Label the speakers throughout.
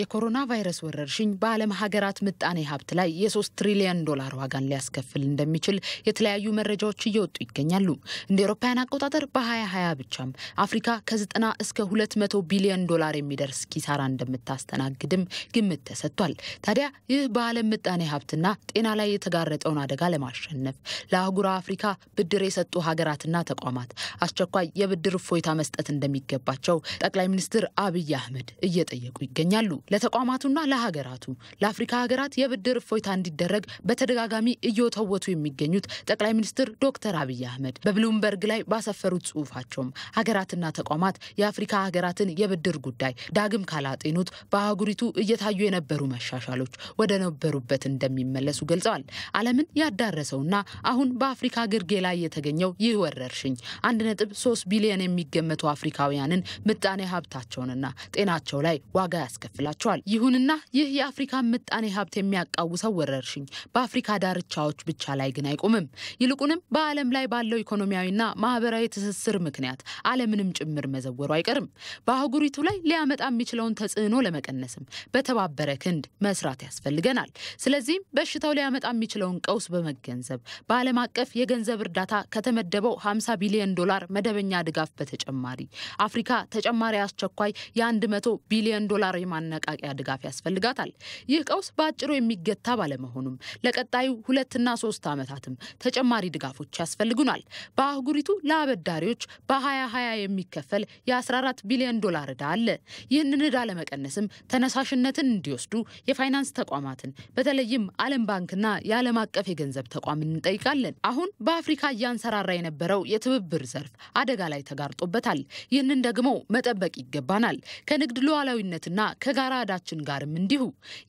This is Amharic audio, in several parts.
Speaker 1: የኮሮና ቫይረስ ወረርሽኝ በዓለም ሀገራት ምጣኔ ሀብት ላይ የሶስት ትሪሊየን ዶላር ዋጋን ሊያስከፍል እንደሚችል የተለያዩ መረጃዎች እየወጡ ይገኛሉ። እንደ ኤሮፓውያን አቆጣጠር በ2020 ብቻም አፍሪካ ከ90 እስከ 200 ቢሊዮን ዶላር የሚደርስ ኪሳራ እንደምታስተናግድም ግምት ተሰጥቷል። ታዲያ ይህ በዓለም ምጣኔ ሀብትና ጤና ላይ የተጋረጠውን አደጋ ለማሸነፍ ለአህጉራ አፍሪካ ብድር የሰጡ ሀገራትና ተቋማት አስቸኳይ የብድር እፎይታ መስጠት እንደሚገባቸው ጠቅላይ ሚኒስትር አብይ አህመድ እየጠየቁ ይገኛሉ። ለተቋማቱና ለሀገራቱ ለአፍሪካ ሀገራት የብድር እፎይታ እንዲደረግ በተደጋጋሚ እየወተወቱ የሚገኙት ጠቅላይ ሚኒስትር ዶክተር አብይ አህመድ በብሉምበርግ ላይ ባሰፈሩት ጽሁፋቸውም ሀገራትና ተቋማት የአፍሪካ ሀገራትን የብድር ጉዳይ ዳግም ካላጤኑት በአህጉሪቱ እየታዩ የነበሩ መሻሻሎች ወደ ነበሩበት እንደሚመለሱ ገልጸዋል። ዓለምን ያዳረሰውና አሁን በአፍሪካ ግርጌ ላይ የተገኘው ይህ ወረርሽኝ 1.3 ቢሊዮን የሚገመቱ አፍሪካውያንን ምጣኔ ሀብታቸውንና ጤናቸው ላይ ዋጋ ያስከፍላል ያስከፍላቸዋል። ይሁንና ይህ የአፍሪካን ምጣኔ ሀብት የሚያቃውሰው ወረርሽኝ በአፍሪካ ዳርቻዎች ብቻ ላይ ግን አይቆምም። ይልቁንም በዓለም ላይ ባለው ኢኮኖሚያዊና ማህበራዊ ትስስር ምክንያት ዓለምንም ጭምር መዘወሩ አይቀርም። በአህጉሪቱ ላይ ሊያመጣ የሚችለውን ተጽዕኖ ለመቀነስም በተባበረ ክንድ መስራት ያስፈልገናል። ስለዚህም በሽታው ሊያመጣ የሚችለውን ቀውስ በመገንዘብ በዓለም አቀፍ የገንዘብ እርዳታ ከተመደበው 50 ቢሊዮን ዶላር መደበኛ ድጋፍ በተጨማሪ አፍሪካ ተጨማሪ አስቸኳይ የ100 ቢሊዮን ዶላር የማነ ማነቃቂያ ድጋፍ ያስፈልጋታል። ይህ ቀውስ በአጭሩ የሚገታ ባለመሆኑም ለቀጣዩ ሁለትና ሶስት ዓመታትም ተጨማሪ ድጋፎች ያስፈልጉናል። በአህጉሪቱ ለአበዳሪዎች በ2020 የሚከፈል የ14 ቢሊዮን ዶላር ዕዳ አለ። ይህንን ዕዳ ለመቀነስም ተነሳሽነትን እንዲወስዱ የፋይናንስ ተቋማትን በተለይም ዓለም ባንክና የዓለም አቀፍ የገንዘብ ተቋም እንጠይቃለን። አሁን በአፍሪካ እያንሰራራ የነበረው የትብብር ዘርፍ አደጋ ላይ ተጋርጦበታል። ይህንን ደግሞ መጠበቅ ይገባናል። ከንግድ ሉዓላዊነትና ከጋራ ከአራዳችን ጋርም እንዲሁ።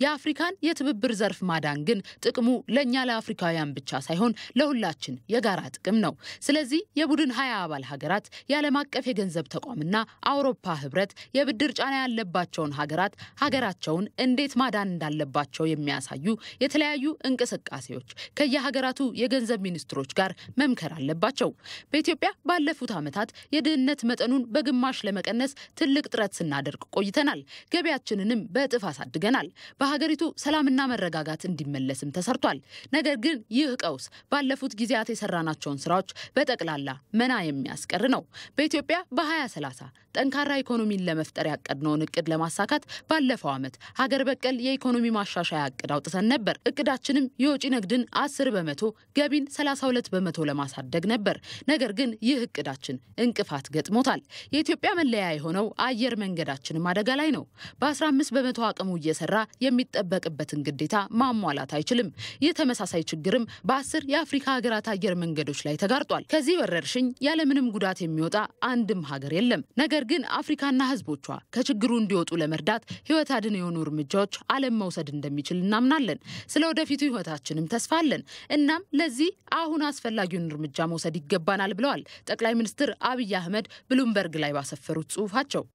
Speaker 1: የአፍሪካን የትብብር ዘርፍ ማዳን ግን ጥቅሙ ለእኛ ለአፍሪካውያን ብቻ ሳይሆን ለሁላችን የጋራ ጥቅም ነው። ስለዚህ የቡድን ሀያ አባል ሀገራት የዓለም አቀፍ የገንዘብ ተቋምና አውሮፓ ህብረት የብድር ጫና ያለባቸውን ሀገራት ሀገራቸውን እንዴት ማዳን እንዳለባቸው የሚያሳዩ የተለያዩ እንቅስቃሴዎች ከየሀገራቱ የገንዘብ ሚኒስትሮች ጋር መምከር አለባቸው። በኢትዮጵያ ባለፉት ዓመታት የድህነት መጠኑን በግማሽ ለመቀነስ ትልቅ ጥረት ስናደርግ ቆይተናል። ገቢያችንን አቅማችንም በእጥፍ አሳድገናል። በሀገሪቱ ሰላምና መረጋጋት እንዲመለስም ተሰርቷል። ነገር ግን ይህ ቀውስ ባለፉት ጊዜያት የሰራናቸውን ስራዎች በጠቅላላ መና የሚያስቀር ነው። በኢትዮጵያ በ2030 ጠንካራ ኢኮኖሚን ለመፍጠር ያቀድነውን እቅድ ለማሳካት ባለፈው ዓመት ሀገር በቀል የኢኮኖሚ ማሻሻያ እቅድ አውጥተን ነበር። እቅዳችንም የወጪ ንግድን 10 በመቶ ገቢን 32 በመቶ ለማሳደግ ነበር። ነገር ግን ይህ እቅዳችን እንቅፋት ገጥሞታል። የኢትዮጵያ መለያ የሆነው አየር መንገዳችንም አደጋ ላይ ነው። በ15 አምስት በመቶ አቅሙ እየሰራ የሚጠበቅበትን ግዴታ ማሟላት አይችልም። ይህ ተመሳሳይ ችግርም በአስር የአፍሪካ ሀገራት አየር መንገዶች ላይ ተጋርጧል። ከዚህ ወረርሽኝ ያለምንም ጉዳት የሚወጣ አንድም ሀገር የለም። ነገር ግን አፍሪካና ህዝቦቿ ከችግሩ እንዲወጡ ለመርዳት ህይወት አድን የሆኑ እርምጃዎች አለም መውሰድ እንደሚችል እናምናለን። ስለ ወደፊቱ ህይወታችንም ተስፋ አለን። እናም ለዚህ አሁን አስፈላጊውን እርምጃ መውሰድ ይገባናል ብለዋል ጠቅላይ ሚኒስትር አብይ አህመድ ብሉምበርግ ላይ ባሰፈሩት ጽሁፋቸው።